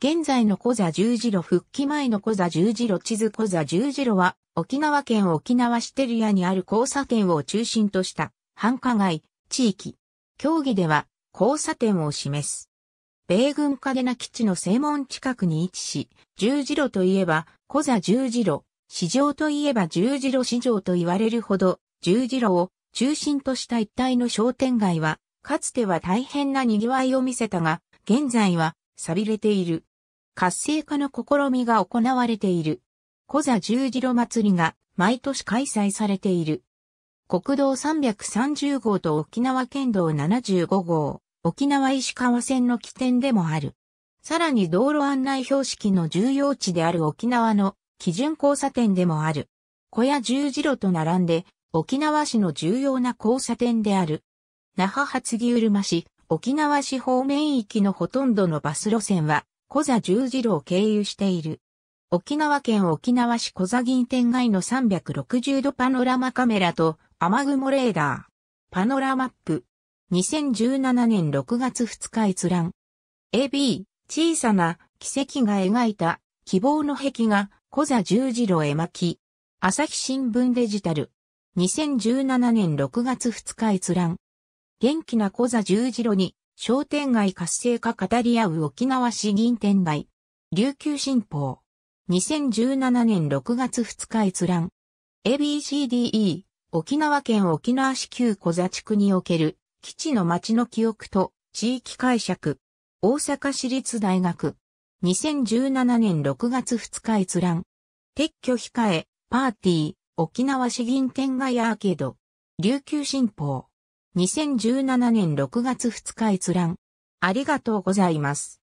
現在の小座十字路復帰前の小座十字路地図小座十字路は、沖縄県沖縄シテリアにある交差点を中心とした繁華街、地域。競技では交差点を示す。米軍カデナ基地の正門近くに位置し、十字路といえば、小座十字路、市場といえば十字路市場と言われるほど、十字路を中心とした一帯の商店街は、かつては大変な賑わいを見せたが、現在は、錆びれている。活性化の試みが行われている。小座十字路祭りが毎年開催されている。国道330号と沖縄県道75号、沖縄石川線の起点でもある。さらに道路案内標識の重要地である沖縄の基準交差点でもある。小屋十字路と並んで沖縄市の重要な交差点である。那覇発木うるま市、沖縄市方面域のほとんどのバス路線は小座十字路を経由している。沖縄県沖縄市小座銀天街の360度パノラマカメラと雨雲レーダー。パノラマップ。2017年6月2日閲覧。AB、小さな奇跡が描いた希望の壁が小座十字路へ巻き。朝日新聞デジタル。2017年6月2日閲覧。元気な小座十字路に商店街活性化語り合う沖縄市銀天街。琉球新報。2017年6月2日閲覧。ABCDE、沖縄県沖縄市旧小座地区における基地の町の記憶と地域解釈。大阪市立大学。2017年6月2日閲覧。撤去控え、パーティー、沖縄市銀天街アーケード。琉球新報。2017年6月2日閲覧。ありがとうございます。